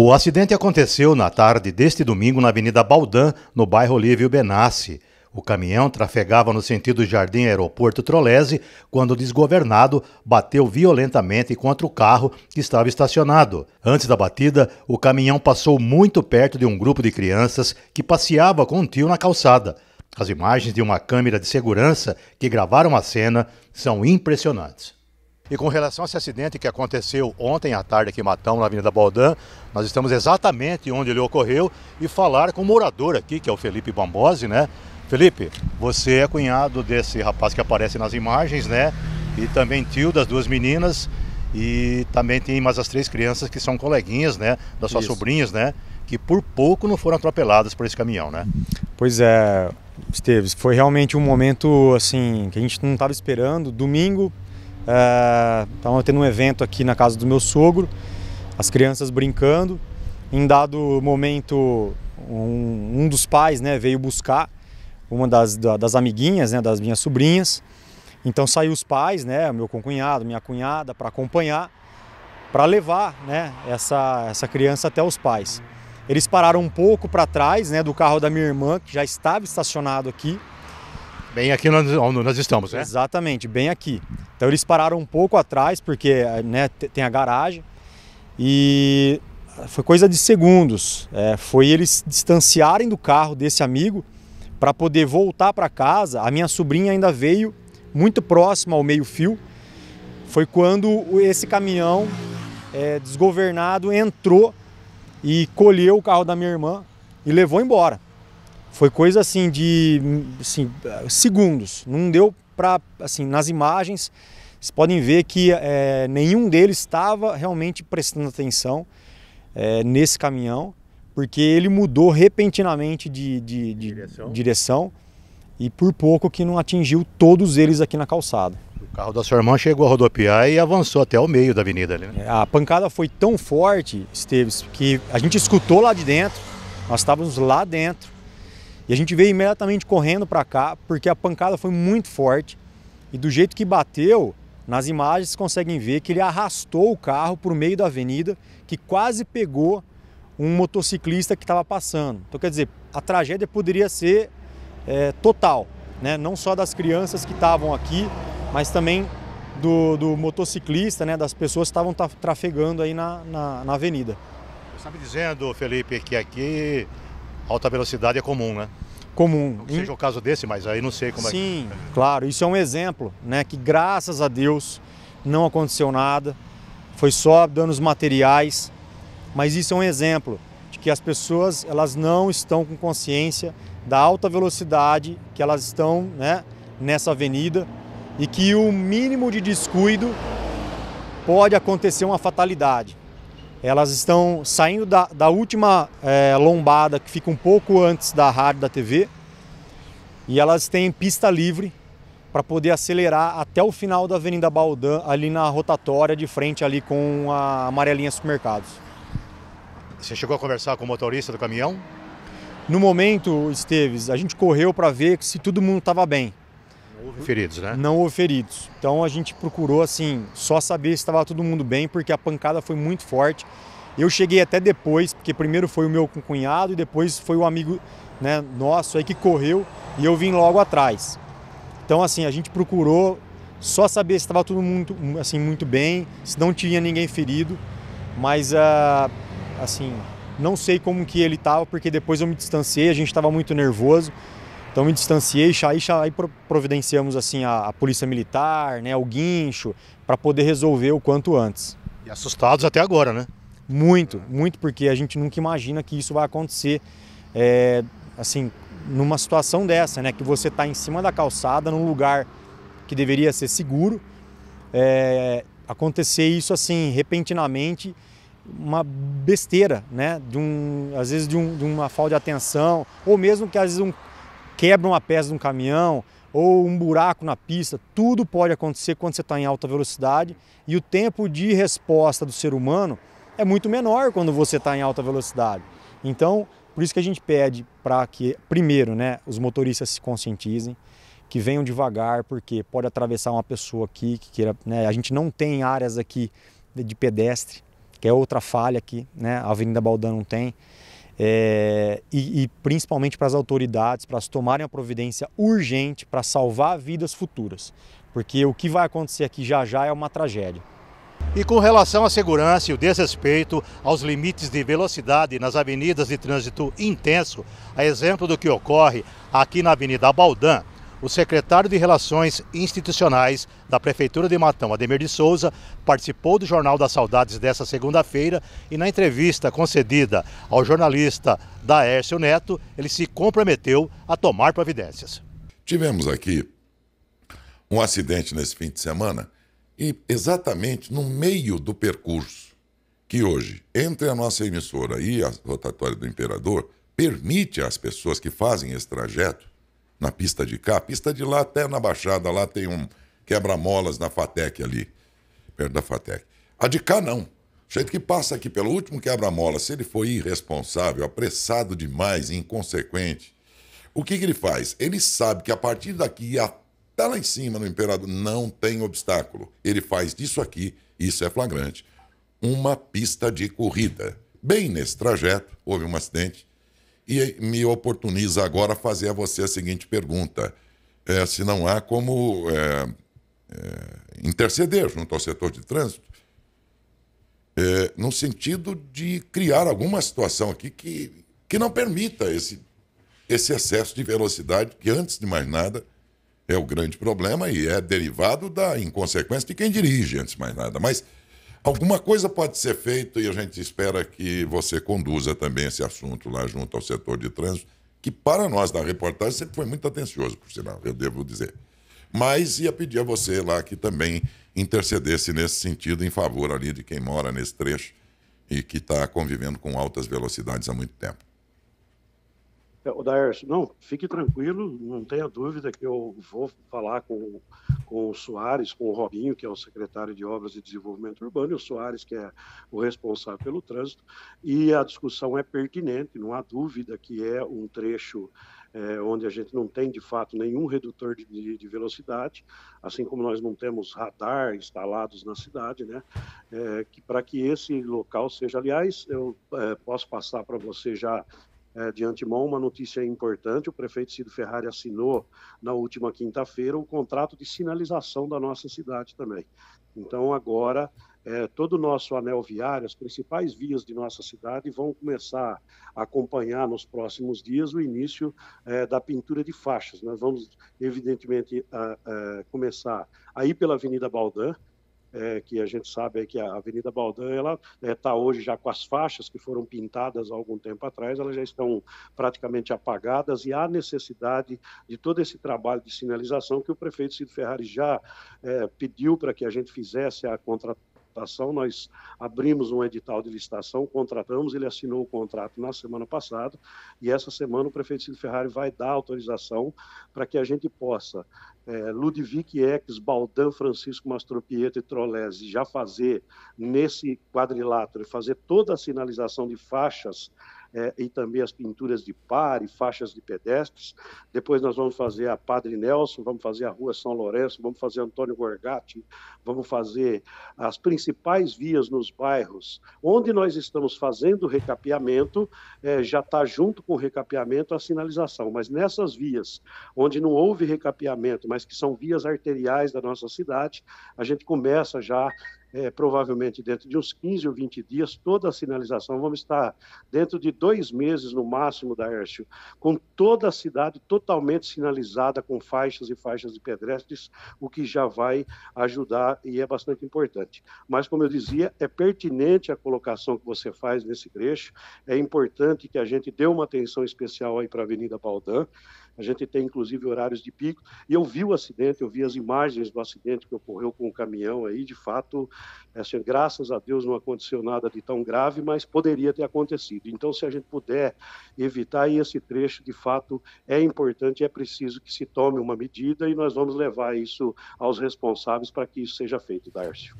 O acidente aconteceu na tarde deste domingo na Avenida Baldan, no bairro Olívio Benassi. O caminhão trafegava no sentido Jardim Aeroporto Trolese quando, desgovernado, bateu violentamente contra o carro que estava estacionado. Antes da batida, o caminhão passou muito perto de um grupo de crianças que passeava com um tio na calçada. As imagens de uma câmera de segurança que gravaram a cena são impressionantes. E com relação a esse acidente que aconteceu ontem à tarde aqui em Matão, na Avenida Baldan, nós estamos exatamente onde ele ocorreu e falar com o um morador aqui, que é o Felipe Bambose, né? Felipe, você é cunhado desse rapaz que aparece nas imagens, né? E também tio das duas meninas e também tem mais as três crianças que são coleguinhas, né? Das suas Isso. sobrinhas, né? Que por pouco não foram atropeladas por esse caminhão, né? Pois é, Esteves, foi realmente um momento assim que a gente não estava esperando. Domingo, ah, estava então é, tendo um evento aqui na casa do meu sogro, as crianças brincando. Em dado momento, um, um dos pais né, veio buscar uma das, das amiguinhas, né, das minhas sobrinhas. Então saiu os pais, né, meu concunhado, minha cunhada, para acompanhar, para levar né, essa, essa criança até os pais. Eles pararam um pouco para trás né, do carro da minha irmã, que já estava estacionado aqui. Bem aqui onde nós estamos, né? Exatamente, bem aqui. Então eles pararam um pouco atrás, porque né, tem a garagem, e foi coisa de segundos. É, foi eles distanciarem do carro desse amigo para poder voltar para casa. A minha sobrinha ainda veio muito próxima ao meio-fio. Foi quando esse caminhão é, desgovernado entrou e colheu o carro da minha irmã e levou embora. Foi coisa assim de assim, segundos. Não deu para assim nas imagens. Vocês podem ver que é, nenhum deles estava realmente prestando atenção é, nesse caminhão, porque ele mudou repentinamente de, de, de direção. direção e por pouco que não atingiu todos eles aqui na calçada. O carro da sua irmã chegou a rodopiar e avançou até o meio da avenida ali, né? É, a pancada foi tão forte, Esteves, que a gente escutou lá de dentro, nós estávamos lá dentro, e a gente veio imediatamente correndo para cá, porque a pancada foi muito forte. E do jeito que bateu, nas imagens conseguem ver que ele arrastou o carro para o meio da avenida, que quase pegou um motociclista que estava passando. Então, quer dizer, a tragédia poderia ser é, total, né? não só das crianças que estavam aqui, mas também do, do motociclista, né? das pessoas que estavam trafegando aí na, na, na avenida. Você está me dizendo, Felipe, que aqui alta velocidade é comum, né? Comum. Não que seja o caso desse, mas aí não sei como é Sim, é. Sim, claro. Isso é um exemplo, né? Que graças a Deus não aconteceu nada. Foi só danos materiais. Mas isso é um exemplo de que as pessoas elas não estão com consciência da alta velocidade que elas estão né, nessa avenida e que o mínimo de descuido pode acontecer uma fatalidade elas estão saindo da, da última é, lombada que fica um pouco antes da rádio da TV e elas têm pista livre para poder acelerar até o final da Avenida Baldan, ali na rotatória de frente ali com a amarelinha supermercados. Você chegou a conversar com o motorista do caminhão? No momento, Esteves, a gente correu para ver se todo mundo estava bem feridos, né? Não houve feridos. Então a gente procurou assim, só saber se estava todo mundo bem, porque a pancada foi muito forte. Eu cheguei até depois, porque primeiro foi o meu cunhado e depois foi o amigo né, nosso aí que correu e eu vim logo atrás. Então assim, a gente procurou só saber se estava todo mundo assim muito bem, se não tinha ninguém ferido, mas uh, assim, não sei como que ele estava, porque depois eu me distanciei, a gente estava muito nervoso. Então me distanciei, aí, aí providenciamos assim a, a polícia militar, né, o guincho, para poder resolver o quanto antes. E assustados até agora, né? Muito, muito, porque a gente nunca imagina que isso vai acontecer, é, assim, numa situação dessa, né? Que você está em cima da calçada, num lugar que deveria ser seguro, é, acontecer isso assim repentinamente, uma besteira, né? De um, às vezes de, um, de uma falta de atenção, ou mesmo que às vezes um, quebra uma peça de um caminhão ou um buraco na pista, tudo pode acontecer quando você está em alta velocidade e o tempo de resposta do ser humano é muito menor quando você está em alta velocidade. Então, por isso que a gente pede para que, primeiro, né, os motoristas se conscientizem, que venham devagar, porque pode atravessar uma pessoa aqui que queira. Né, a gente não tem áreas aqui de pedestre, que é outra falha aqui, né? A Avenida Baldão não tem é, e, e principalmente para as autoridades, para as tomarem a providência urgente para salvar vidas futuras, porque o que vai acontecer aqui já já é uma tragédia. E com relação à segurança e o desrespeito aos limites de velocidade nas avenidas de trânsito intenso, a exemplo do que ocorre aqui na Avenida Baldan, o secretário de Relações Institucionais da Prefeitura de Matão, Ademir de Souza, participou do Jornal das Saudades desta segunda-feira e, na entrevista concedida ao jornalista Daércio Neto, ele se comprometeu a tomar providências. Tivemos aqui um acidente nesse fim de semana e exatamente no meio do percurso que hoje, entre a nossa emissora e a rotatória do Imperador, permite às pessoas que fazem esse trajeto na pista de cá. A pista de lá, até na Baixada, lá tem um quebra-molas na Fatec ali, perto da Fatec. A de cá, não. O jeito que passa aqui pelo último quebra-mola, se ele foi irresponsável, apressado demais, inconsequente, o que, que ele faz? Ele sabe que a partir daqui até lá em cima no Imperador não tem obstáculo. Ele faz disso aqui, isso é flagrante, uma pista de corrida. Bem nesse trajeto, houve um acidente e me oportuniza agora fazer a você a seguinte pergunta: é, se não há como é, é, interceder junto ao setor de trânsito, é, no sentido de criar alguma situação aqui que, que não permita esse, esse excesso de velocidade, que antes de mais nada é o grande problema e é derivado da inconsequência de quem dirige, antes de mais nada. Mas Alguma coisa pode ser feita e a gente espera que você conduza também esse assunto lá junto ao setor de trânsito, que para nós da reportagem sempre foi muito atencioso, por sinal, eu devo dizer. Mas ia pedir a você lá que também intercedesse nesse sentido em favor ali de quem mora nesse trecho e que está convivendo com altas velocidades há muito tempo. O é, Daércio, não, fique tranquilo, não tenha dúvida que eu vou falar com, com o Soares, com o Robinho, que é o secretário de Obras e Desenvolvimento Urbano, e o Soares, que é o responsável pelo trânsito, e a discussão é pertinente, não há dúvida que é um trecho é, onde a gente não tem de fato nenhum redutor de, de, velocidade, assim como nós não temos radar instalados na cidade, né? É, que para que esse local seja, aliás, eu é, posso passar para você já é, de antemão uma notícia importante: o prefeito Cido Ferrari assinou na última quinta-feira o contrato de sinalização da nossa cidade também. Então, agora, é, todo o nosso anel viário, as principais vias de nossa cidade vão começar a acompanhar nos próximos dias o início é, da pintura de faixas. Nós né? vamos, evidentemente, a, é, a começar aí pela Avenida Baldan, é, que a gente sabe que a Avenida Baldan ela está né, é, hoje já com as faixas que foram pintadas há algum tempo atrás, elas já estão praticamente apagadas e há necessidade de todo esse trabalho de sinalização que o prefeito Cid Ferrari já é, pediu para que a gente fizesse a contratação nós abrimos um edital de licitação, contratamos, ele assinou o contrato na semana passada e essa semana o prefeito Cid Ferrari vai dar autorização para que a gente possa é, Ludovic Ex, Baldan, Francisco Mastropieto e Trolese já fazer nesse quadrilátero, fazer toda a sinalização de faixas é, e também as pinturas de par e faixas de pedestres. Depois nós vamos fazer a Padre Nelson, vamos fazer a Rua São Lourenço, vamos fazer Antônio Gorgatti, vamos fazer as principais vias nos bairros. Onde nós estamos fazendo o recapeamento, é, já está junto com o recapeamento a sinalização, mas nessas vias onde não houve recapeamento, mas que são vias arteriais da nossa cidade, a gente começa já é, provavelmente dentro de uns 15 ou 20 dias, toda a sinalização. Vamos estar dentro de dois meses no máximo, da Daércio, com toda a cidade totalmente sinalizada com faixas e faixas de pedestres, o que já vai ajudar e é bastante importante. Mas, como eu dizia, é pertinente a colocação que você faz nesse trecho, é importante que a gente dê uma atenção especial aí para a Avenida Baldan. A gente tem, inclusive, horários de pico. E eu vi o acidente, eu vi as imagens do acidente que ocorreu com o caminhão aí. De fato, é, assim, graças a Deus não aconteceu nada de tão grave, mas poderia ter acontecido. Então, se a gente puder evitar esse trecho, de fato, é importante, é preciso que se tome uma medida e nós vamos levar isso aos responsáveis para que isso seja feito, Darcio.